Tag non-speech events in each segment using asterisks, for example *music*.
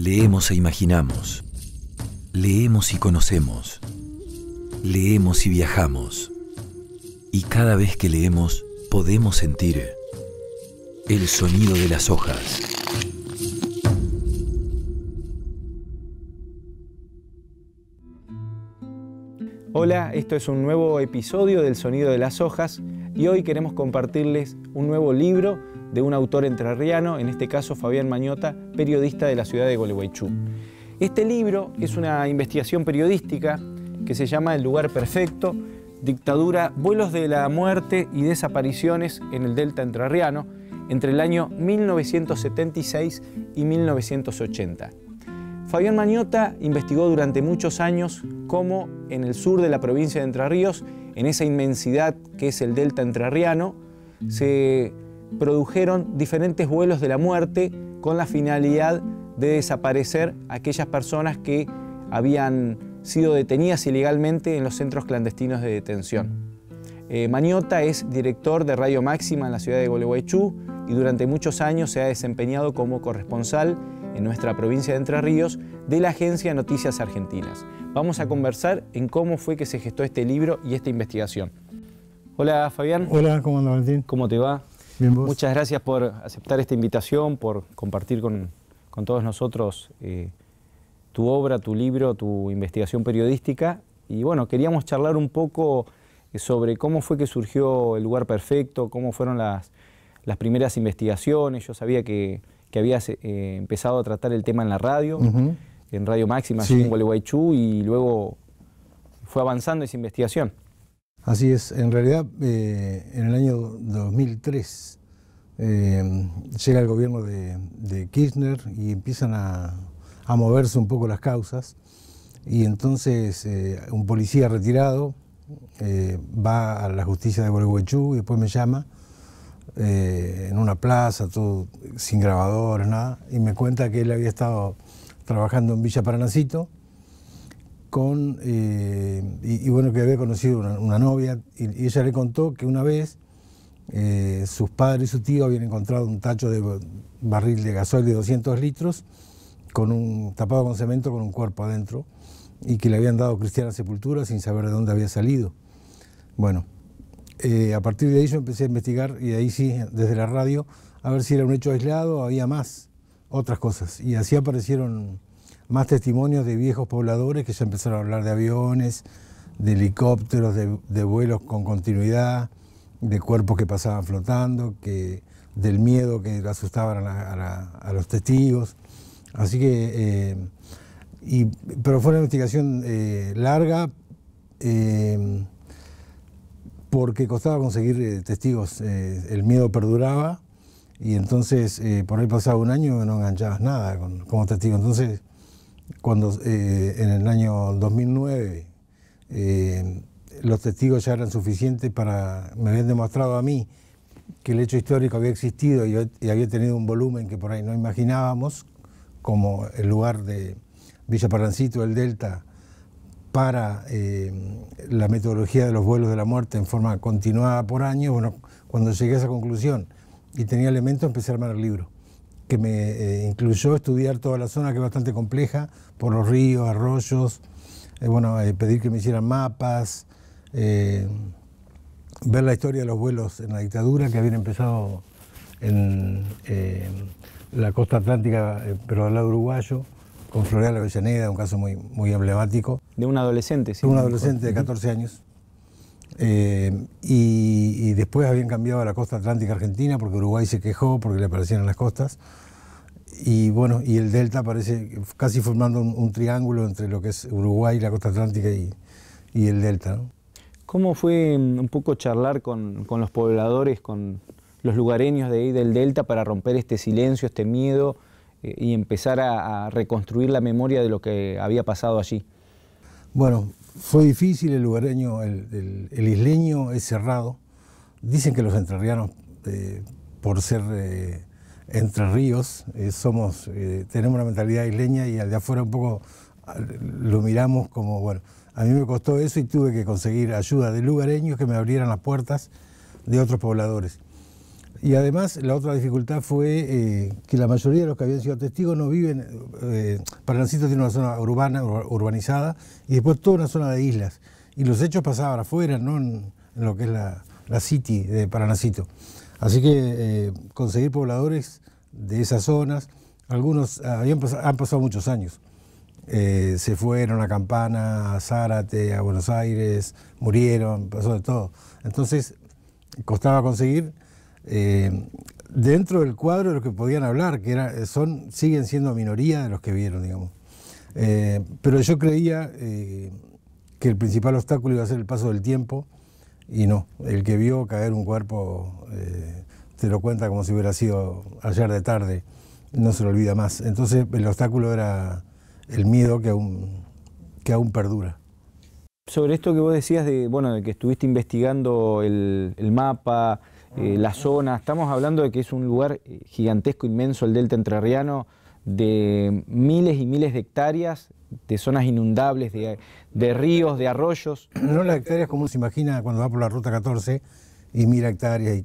Leemos e imaginamos. Leemos y conocemos. Leemos y viajamos. Y cada vez que leemos podemos sentir el sonido de las hojas. Hola, esto es un nuevo episodio del Sonido de las Hojas y hoy queremos compartirles un nuevo libro de un autor entrerriano, en este caso Fabián Mañota, periodista de la ciudad de Gualeguaychú. Este libro es una investigación periodística que se llama El lugar perfecto, dictadura, vuelos de la muerte y desapariciones en el delta entrerriano entre el año 1976 y 1980. Fabián Mañota investigó durante muchos años cómo en el sur de la provincia de Entre Ríos en esa inmensidad que es el delta entrerriano, se produjeron diferentes vuelos de la muerte con la finalidad de desaparecer aquellas personas que habían sido detenidas ilegalmente en los centros clandestinos de detención. Eh, Maniota es director de Radio Máxima en la ciudad de Goleguaychú y durante muchos años se ha desempeñado como corresponsal en nuestra provincia de Entre Ríos, de la agencia Noticias Argentinas. Vamos a conversar en cómo fue que se gestó este libro y esta investigación. Hola Fabián. Hola, ¿cómo anda Valentín? ¿Cómo te va? Bien, ¿vos? Muchas gracias por aceptar esta invitación, por compartir con, todos nosotros eh, tu obra, tu libro, tu investigación periodística. Y bueno, queríamos charlar un poco eh, sobre cómo fue que surgió el lugar perfecto, cómo fueron las, las primeras investigaciones. Yo sabía que que había eh, empezado a tratar el tema en la radio, en Radio Máxima, en Gualeguaychú, y luego fue avanzando esa investigación. Así es, en realidad eh, en el año 2003 em, llega el gobierno de, Kirchner y empiezan a, moverse un poco las causas y entonces eh, un policía retirado va a la justicia de Gualeguaychú y después me llama eh, en una plaza, todo, sin grabadores, nada, y me cuenta que él había estado trabajando en Villa Paranacito con, eh, y, bueno, que había conocido una, una novia, y, ella le contó que una vez eh, sus padres y su tío habían encontrado un tacho de barril de gasoil de 200 litros con un, tapado con cemento con un cuerpo adentro y que le habían dado cristiana sepultura sin saber de dónde había salido. Bueno, eh, a partir de ahí yo empecé a investigar, y ahí sí, desde la radio, a ver si era un hecho aislado, había más, otras cosas. Y así aparecieron más testimonios de viejos pobladores que ya empezaron a hablar de aviones, de helicópteros, de, vuelos con continuidad, de cuerpos que pasaban flotando, que, del miedo que asustaban a, los testigos. Así que, eh, y, pero fue una investigación eh, larga porque costaba conseguir eh, testigos, eh, el miedo perduraba y entonces eh, por ahí pasaba un año y no enganchabas nada como testigo. Entonces, cuando en el año 2009 los testigos ya eran suficientes para, me habían demostrado a mí que el hecho histórico había existido y, había tenido un volumen que por ahí no imaginábamos, como el lugar de Villa Parancito, el Delta, para eh, la metodología de los vuelos de la muerte en forma continuada por años, bueno, cuando llegué a esa conclusión y tenía elementos, empecé a armar el libro, que me eh, incluyó estudiar toda la zona, que es bastante compleja, por los ríos, arroyos, eh, bueno, pedir que me hicieran mapas, ver la historia de los vuelos en la dictadura, que habían empezado en la costa atlántica, pero al lado uruguayo con Floreal Avellaneda, un caso muy, muy emblemático. De un adolescente, sí. De un adolescente de 14 años. Eh, y, después habían cambiado a la costa atlántica argentina porque Uruguay se quejó porque le parecían las costas. Y bueno, y el delta parece casi formando un, triángulo entre lo que es Uruguay, la costa atlántica y, el delta. ¿Cómo fue mm, un poco charlar con, con los pobladores, con los lugareños de ahí del delta para romper este silencio, este miedo? Eh, y empezar a, reconstruir la memoria de lo que había pasado allí. Bueno, fue difícil el lugareño, el, isleño es cerrado. Dicen que los entrerrianos, eh, por ser eh, entre ríos, somos, tenemos una mentalidad isleña y al de afuera un poco ah, lo miramos como, bueno, a mí me costó eso y tuve que conseguir ayuda de lugareños que me abrieran las puertas de otros pobladores. Y además la otra dificultad fue eh, que la mayoría de los que habían sido testigos no viven, eh, Paranacito tiene una zona urbana, urbanizada, y después toda una zona de islas. Y los hechos pasaban afuera, no en, lo que es la, la city de Paranacito. Así que eh, conseguir pobladores de esas zonas, algunos ah, habían han pasado muchos años. se fueron a Campana, a Zárate, a Buenos Aires, murieron, pasó de todo. Entonces costaba conseguir eh, dentro del cuadro de los que podían hablar, que son, siguen siendo minoría de los que vieron, digamos. Eh, pero yo creía eh, que el principal obstáculo iba a ser el paso del tiempo y no, el que vio caer un cuerpo te lo cuenta como si hubiera sido ayer de tarde, no se lo olvida más. Entonces el obstáculo era el miedo que aún, que aún perdura. Sobre esto que vos decías de, bueno, de que estuviste investigando el mapa, eh, la zona. Estamos hablando de que es un lugar eh, gigantesco, inmenso, el delta entrerriano, de miles y miles de hectáreas, de zonas inundables, de, ríos, de arroyos. No las hectáreas como uno se imagina cuando va por la ruta 14 y mira hectáreas. Y...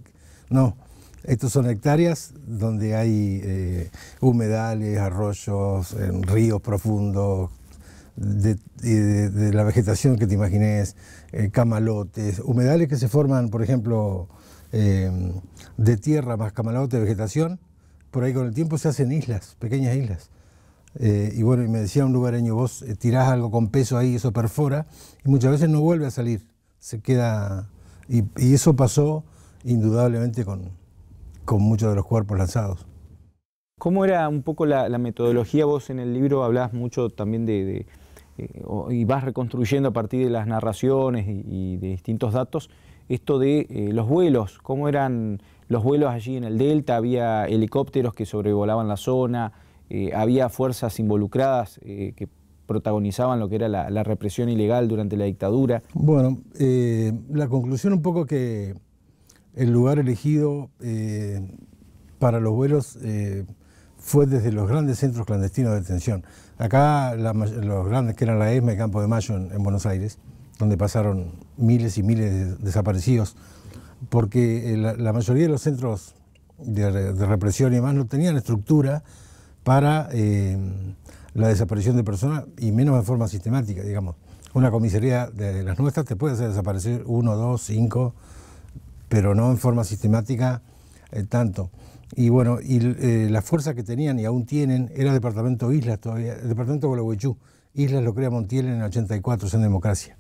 No, estos son hectáreas donde hay eh, humedales, arroyos, ríos profundos, de, la vegetación que te imagines, camalotes, humedales que se forman, por ejemplo, Em, de tierra más camalote, de vegetación, por ahí con el tiempo se hacen islas, pequeñas islas. Eh, y bueno, y me decía un lugareño, vos eh, tirás algo con peso ahí, eso perfora, y muchas veces no vuelve a salir, se queda... Y, eso pasó indudablemente con, muchos de los cuerpos lanzados. ¿Cómo era un poco la, metodología? Vos en el libro hablás mucho también de, eh, y vas reconstruyendo a partir de las narraciones y de distintos datos esto de eh, los vuelos, cómo eran los vuelos allí en el Delta, había helicópteros que sobrevolaban la zona, eh, había fuerzas involucradas eh, que protagonizaban lo que era la, represión ilegal durante la dictadura. Bueno, la conclusión un poco que el lugar elegido para los vuelos fue desde los grandes centros clandestinos de detención. Acá los grandes que eran la ESMA y Campo de Mayo en Buenos Aires, donde pasaron miles y miles de desaparecidos, porque eh, la, mayoría de los centros de, represión y demás no tenían estructura para eh, la desaparición de personas, y menos en forma sistemática, digamos. Una comisaría de las nuestras te puede hacer desaparecer uno, dos, cinco, pero no en forma sistemática eh, tanto. Y bueno, y la fuerza que tenían y aún tienen era el Departamento Islas todavía, el Departamento Gualeguaychú. Islas lo crea Montiel en el 84, es en democracia.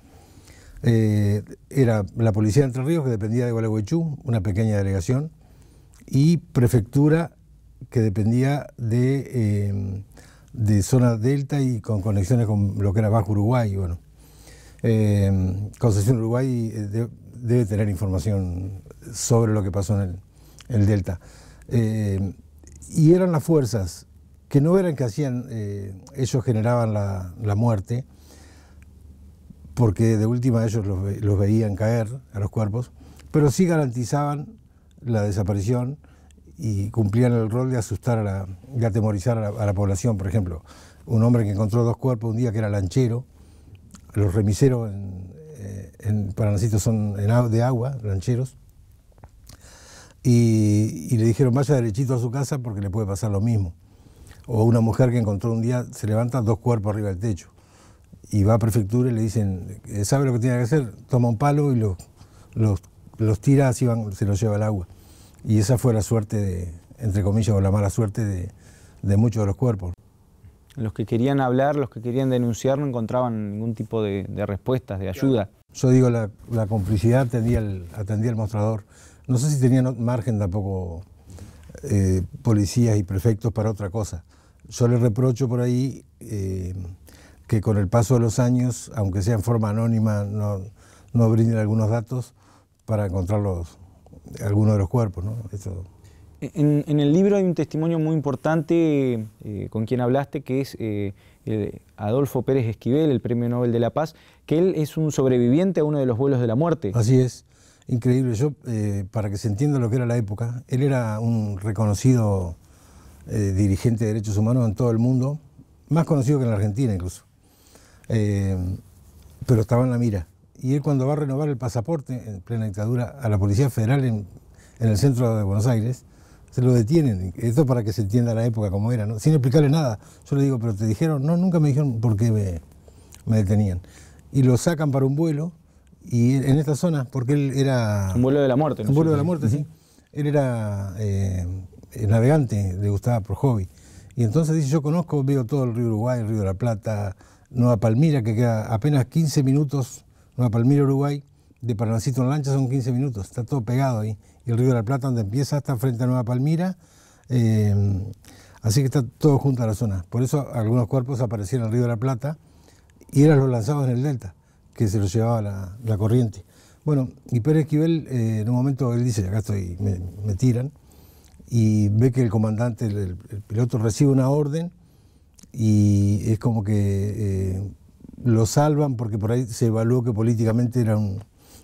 Eh, era la policía de Entre Ríos, que dependía de Gualeguaychú, una pequeña delegación, y prefectura, que dependía de, eh, de zona delta y con conexiones con lo que era Bajo Uruguay. Bueno, eh, Concesión Uruguay debe tener información sobre lo que pasó en el, delta. y eran las fuerzas que no eran que hacían, ellos generaban la muerte, porque de última ellos los, veían caer a los cuerpos, pero sí garantizaban la desaparición y cumplían el rol de asustar a de atemorizar a la, población, por ejemplo. Un hombre que encontró dos cuerpos un día que era lanchero, los remiseros en, eh, en son de agua, lancheros, y, y, le dijeron vaya derechito a su casa porque le puede pasar lo mismo. O una mujer que encontró un día, se levanta dos cuerpos arriba del techo y va a prefectura y le dicen, eh, ¿sabe lo que tiene que hacer? Toma un palo y los, los, los tira, así se los lleva al agua. Y esa fue la suerte, de, entre comillas, o la mala suerte de, muchos de los cuerpos. Los que querían hablar, los que querían denunciar, no encontraban ningún tipo de, de respuestas, de ayuda. Yo digo, la, complicidad atendía el, atendía el mostrador. No sé si tenían margen tampoco eh, policías y prefectos para otra cosa. Yo le reprocho por ahí... Eh, que con el paso de los años, aunque sea en forma anónima, no, no brinden algunos datos para encontrar algunos de los cuerpos. ¿no? En, el libro hay un testimonio muy importante eh, con quien hablaste, que es eh, Adolfo Pérez Esquivel, el Premio Nobel de la Paz, que él es un sobreviviente a uno de los vuelos de la muerte. Así es, increíble. Yo, eh, para que se entienda lo que era la época, él era un reconocido dirigente de derechos humanos en todo el mundo, más conocido que en la Argentina incluso. Eh, pero estaba en la mira. Y él cuando va a renovar el pasaporte en plena dictadura a la Policía Federal en, el centro de Buenos Aires, se lo detienen. Esto para que se entienda la época como era, ¿no? sin explicarle nada. Yo le digo, pero te dijeron, no, nunca me dijeron por qué me, detenían. Y lo sacan para un vuelo, y en esta zona, porque él era... Un vuelo de la muerte. ¿no? Un vuelo de la muerte, sí. Él era eh, navegante, le gustaba por hobby. Y entonces dice, yo conozco, veo todo el río Uruguay, el río de la Plata, Nueva Palmira, que queda apenas 15 minutos, Nueva Palmira, Uruguay, de Paranacito en lancha son 15 minutos, está todo pegado ahí. Y el Río de la Plata, donde empieza, está frente a Nueva Palmira. Eh, así que está todo junto a la zona. Por eso algunos cuerpos aparecieron en el Río de la Plata y eran los lanzados en el delta, que se los llevaba la, corriente. Bueno, y Pérez Esquivel, eh, en un momento él dice, acá estoy, me, tiran, y ve que el comandante, el, piloto recibe una orden y es como que eh, lo salvan porque por ahí se evaluó que políticamente era un,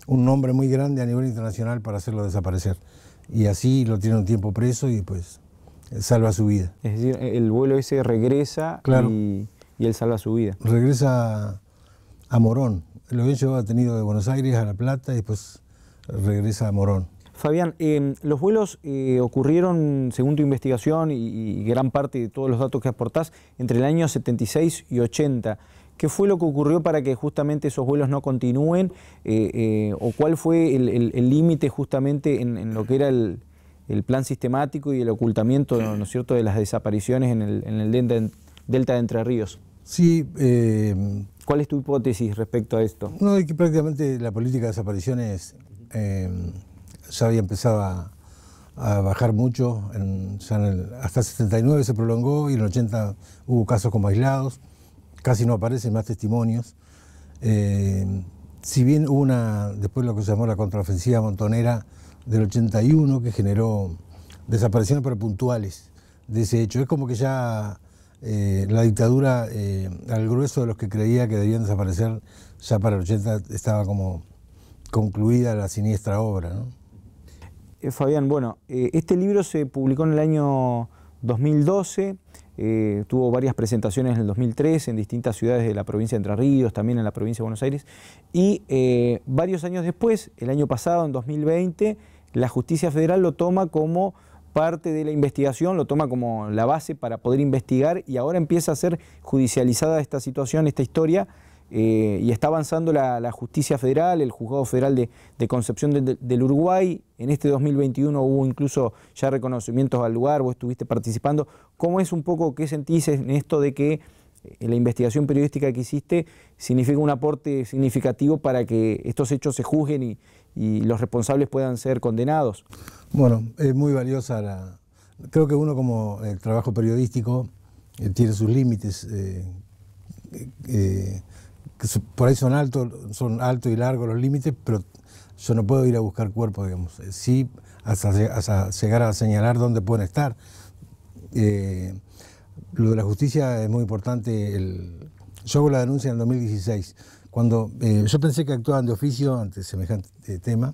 un, nombre muy grande a nivel internacional para hacerlo desaparecer. Y así lo tiene un tiempo preso y pues salva su vida. Es decir, el vuelo ese regresa y, él salva su vida. Regresa a Morón. Lo que hecho ha tenido de Buenos Aires a La Plata y después regresa a Morón. Fabián, em, los vuelos eh, ocurrieron, según tu investigación y, gran parte de todos los datos que aportás, entre el año 76 y 80. ¿Qué fue lo que ocurrió para que justamente esos vuelos no continúen? Eh, eh, ¿O cuál fue el límite justamente en, lo que era el, plan sistemático y el ocultamiento ¿no es cierto? de las desapariciones en el, delta, delta, de Entre Ríos? Sí. ¿Cuál es tu hipótesis respecto a esto? No, es que prácticamente la política de desapariciones em, ya había empezado a, bajar mucho, ya hasta el 79 se prolongó y en el 80 hubo casos como aislados, casi no aparecen más testimonios. Eh, si bien hubo una, después lo que se llamó la contraofensiva montonera del 81, que generó desapariciones pero puntuales de ese hecho, es como que ya eh, la dictadura, eh, al grueso de los que creía que debían desaparecer, ya para el 80 estaba como concluida la siniestra obra. ¿no? Eh, Fabián, bueno, eh, este libro se publicó en el año 2012, eh, tuvo varias presentaciones en el 2003 en distintas ciudades de la provincia de Entre Ríos, también en la provincia de Buenos Aires, y varios años después, el año pasado, en 2020, la justicia federal lo toma como parte de la investigación, lo toma como la base para poder investigar y ahora empieza a ser judicializada esta situación, esta historia, eh, y está avanzando la, justicia federal, el juzgado federal de, Concepción del Uruguay. En este 2021 hubo incluso ya reconocimientos al lugar, vos estuviste participando. ¿Cómo es un poco, qué sentís en esto de que eh, la investigación periodística que hiciste significa un aporte significativo para que estos hechos se juzguen y, los responsables puedan ser condenados? Bueno, es muy valiosa la... Creo que uno como el eh, trabajo periodístico tiene sus límites por ahí son altos son y largos los límites, pero yo no puedo ir a buscar cuerpos, digamos. Eh, sí, hasta, llegar a señalar dónde pueden estar. Eh, lo de la justicia es muy importante. El, yo hago la denuncia en el 2016. Cuando eh, yo pensé que actuaban de oficio ante semejante tema,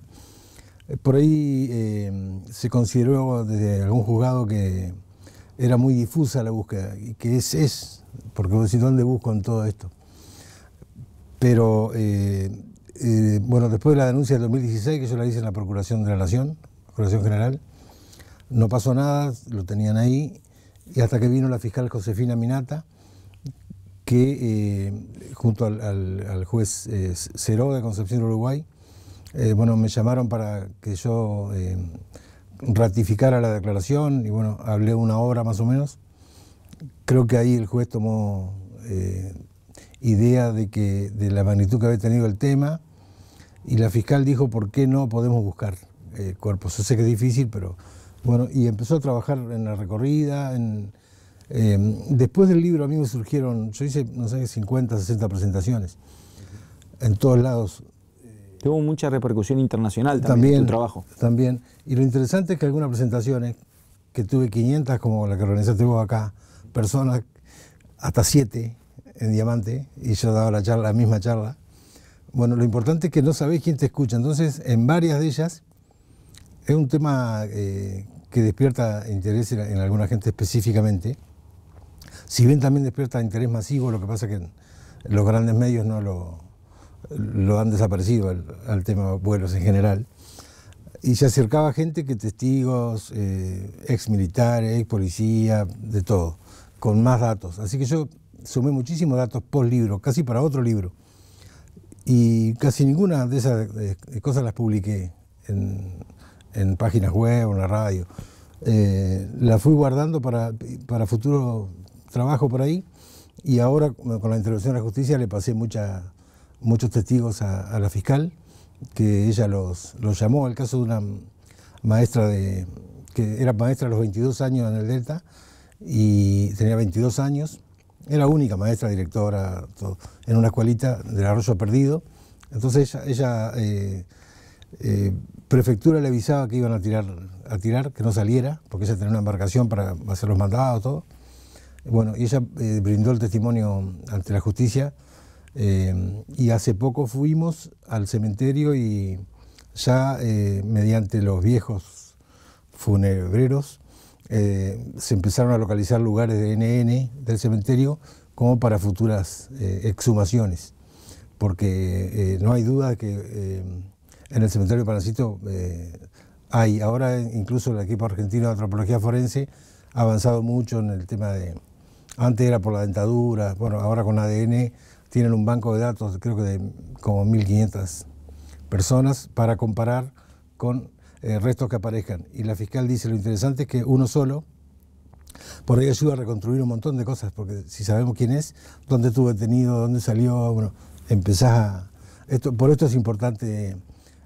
por ahí se consideró desde algún juzgado que era muy difusa la búsqueda, y que es, es porque vos decís, ¿dónde busco en todo esto? Pero, eh, eh, bueno, después de la denuncia del 2016, que yo la hice en la Procuración de la Nación, Procuración General, no pasó nada, lo tenían ahí, y hasta que vino la fiscal Josefina Minata, que eh, junto al, juez Ceró de Concepción Uruguay, bueno, me llamaron para que yo ratificara la declaración y bueno, hablé una hora más o menos. Creo que ahí el juez tomó idea de, que, de la magnitud que había tenido el tema y la fiscal dijo, ¿por qué no podemos buscar eh, cuerpos? Yo sé que es difícil, pero bueno, y empezó a trabajar en la recorrida. Em, después del libro a mí me surgieron, yo hice, no sé, 50, 60 presentaciones en todos lados. Tuvo mucha repercusión internacional también, también tu trabajo. También, y lo interesante es que algunas presentaciones, que tuve 500 como la que organizaste vos acá, personas, hasta 7, en Diamante y yo daba la, la misma charla. Bueno, lo importante es que no sabéis quién te escucha. Entonces, en varias de ellas, es un tema eh, que despierta interés en, alguna gente específicamente. Si bien también despierta interés masivo, lo que pasa es que los grandes medios no lo, lo han desaparecido al, tema vuelos en general. Y se acercaba gente que testigos, eh, ex militares, ex policía, de todo, con más datos. Así que yo sumé muchísimos datos post libro, casi para otro libro. Y casi ninguna de esas eh, cosas las publiqué en, páginas web, en la radio. Eh, las fui guardando para, para futuro trabajo por ahí y ahora con la intervención de la justicia le pasé muchos testigos a, la fiscal, que ella los, los llamó, al caso de una maestra de, que era maestra a los 22 años en el Delta y tenía 22 años era única maestra, directora, en una escuelita del Arroyo Perdido. Entonces ella, eh, eh, prefectura le avisaba que iban a tirar, a tirar, que no saliera, porque ella tenía una embarcación para hacer los mandados, todo. Bueno, y ella eh, brindó el testimonio ante la justicia y hace poco fuimos al cementerio y ya mediante los viejos funebreros eh, se empezaron a localizar lugares de NN del cementerio como para futuras eh, exhumaciones, porque eh, no hay duda que en el cementerio de Panacito hay, ahora incluso el equipo argentino de antropología forense ha avanzado mucho en el tema de, antes era por la dentadura, bueno, ahora con ADN tienen un banco de datos, creo que de como 1.500 personas, para comparar con eh, restos que aparezcan. Y la fiscal dice lo interesante es que uno solo, por ahí ayuda a reconstruir un montón de cosas, porque si sabemos quién es, dónde estuvo detenido, dónde salió, bueno, empezás a... Esto, por esto es importante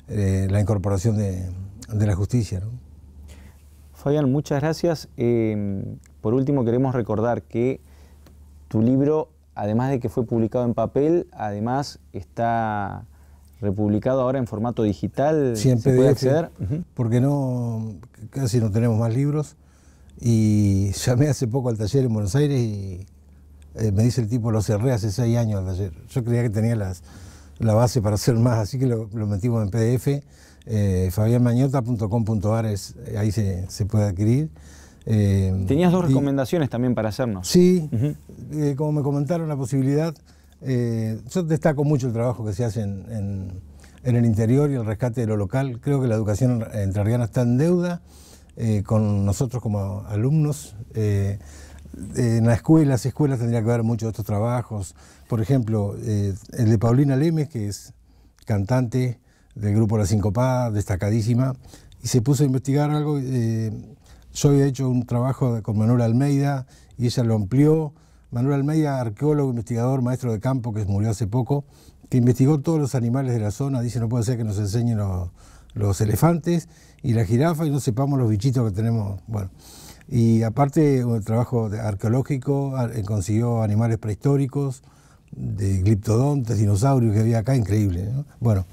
eh, la incorporación de, la justicia. ¿no? Fabián, muchas gracias. Em, por último, queremos recordar que tu libro, además de que fue publicado en papel, además está republicado ahora en formato digital. ¿Se puede acceder? Porque no, casi no tenemos más libros. Y llamé hace poco al taller en Buenos Aires y eh, me dice el tipo, lo cerré hace seis años el taller. Yo creía que tenía las, la base para hacer más, así que lo, metimos en PDF. Eh, fabianmañota.com.ar eh, ahí se, se, puede adquirir. Eh, Tenías dos recomendaciones también para hacernos. Sí, como me comentaron la posibilidad eh, yo destaco mucho el trabajo que se hace en, el interior y el rescate de lo local. Creo que la educación entrerriana está en deuda eh, con nosotros como alumnos. Eh, en las escuelas, escuelas tendría que haber muchos de estos trabajos. Por ejemplo, el de Paulina Lemes, que es cantante del grupo La Sincopada, destacadísima, y se puso a investigar algo. yo había hecho un trabajo con Manuela Almeida y ella lo amplió Manuel Almeida, arqueólogo, investigador, maestro de campo que murió hace poco, que investigó todos los animales de la zona, dice no puede ser que nos enseñen los, elefantes y la jirafa y no sepamos los bichitos que tenemos. Bueno, y aparte un trabajo arqueológico, eh, consiguió animales prehistóricos, de gliptodontes, dinosaurios que había acá, increíble. Bueno,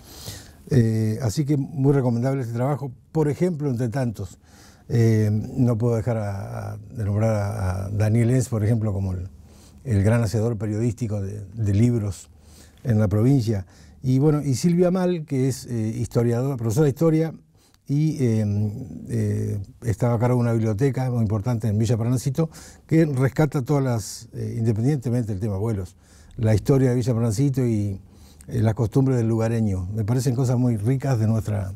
eh, así que muy recomendable este trabajo, por ejemplo, entre tantos. Eh, no puedo dejar de nombrar a, Daniel Enz, por ejemplo, como el, el gran hacedor periodístico de, libros en la provincia. Y bueno, y Silvia Mal, que es eh, historiadora, profesora de historia y em, eh, estaba a cargo de una biblioteca muy importante en Villa Pranacito, que rescata todas las, eh, independientemente del tema vuelos, la historia de Villa Paranacito y las costumbres del lugareño. Me parecen cosas muy ricas de nuestra,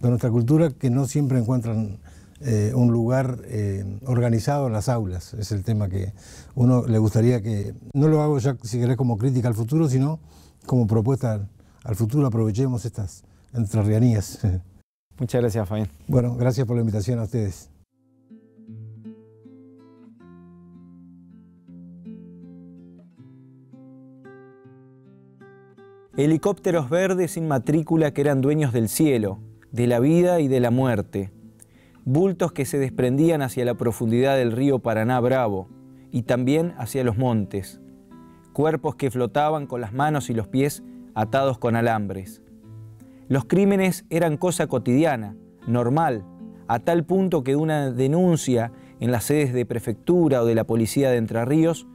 de nuestra cultura que no siempre encuentran eh, un lugar eh, organizado en las aulas. Es el tema que uno le gustaría que, no lo hago ya si querés como crítica al futuro, sino como propuesta al futuro, aprovechemos estas entrerrianías. *laughs* Muchas gracias, Fabián. Bueno, gracias por la invitación a ustedes. Helicópteros verdes sin matrícula que eran dueños del cielo, de la vida y de la muerte bultos que se desprendían hacia la profundidad del río Paraná Bravo y también hacia los montes, cuerpos que flotaban con las manos y los pies atados con alambres. Los crímenes eran cosa cotidiana, normal, a tal punto que una denuncia en las sedes de prefectura o de la policía de Entre Ríos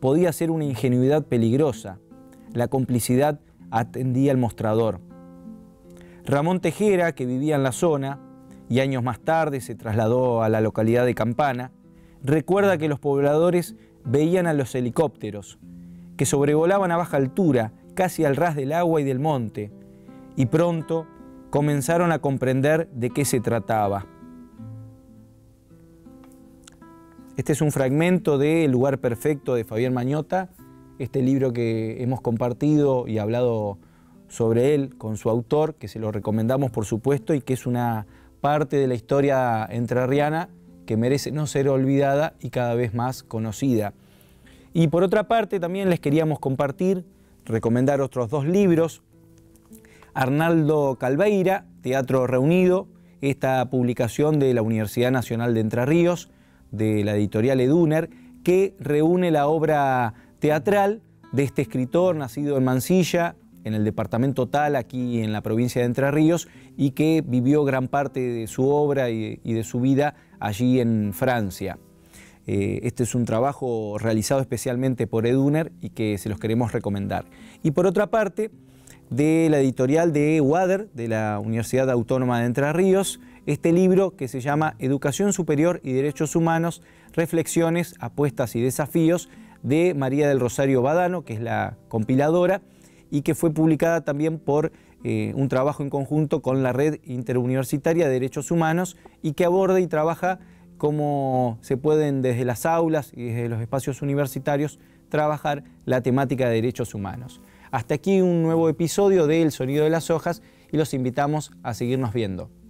podía ser una ingenuidad peligrosa. La complicidad atendía al mostrador. Ramón Tejera, que vivía en la zona, y años más tarde se trasladó a la localidad de Campana, recuerda que los pobladores veían a los helicópteros, que sobrevolaban a baja altura, casi al ras del agua y del monte, y pronto comenzaron a comprender de qué se trataba. Este es un fragmento de El lugar perfecto de Fabián Mañota, este libro que hemos compartido y hablado sobre él con su autor, que se lo recomendamos por supuesto y que es una parte de la historia entrerriana que merece no ser olvidada y cada vez más conocida. Y por otra parte también les queríamos compartir, recomendar otros dos libros. Arnaldo Calveira, Teatro Reunido, esta publicación de la Universidad Nacional de Entre Ríos, de la editorial Eduner, que reúne la obra teatral de este escritor nacido en Mansilla, en el departamento tal, aquí en la provincia de Entre Ríos, y que vivió gran parte de su obra y, de su vida allí en Francia. Eh, este es un trabajo realizado especialmente por Eduner y que se los queremos recomendar. Y por otra parte, de la editorial de WADER, de la Universidad Autónoma de Entre Ríos, este libro que se llama Educación Superior y Derechos Humanos, Reflexiones, Apuestas y Desafíos, de María del Rosario Badano, que es la compiladora, y que fue publicada también por eh, un trabajo en conjunto con la Red Interuniversitaria de Derechos Humanos y que aborda y trabaja cómo se pueden desde las aulas y desde los espacios universitarios trabajar la temática de derechos humanos. Hasta aquí un nuevo episodio de El Sonido de las Hojas y los invitamos a seguirnos viendo.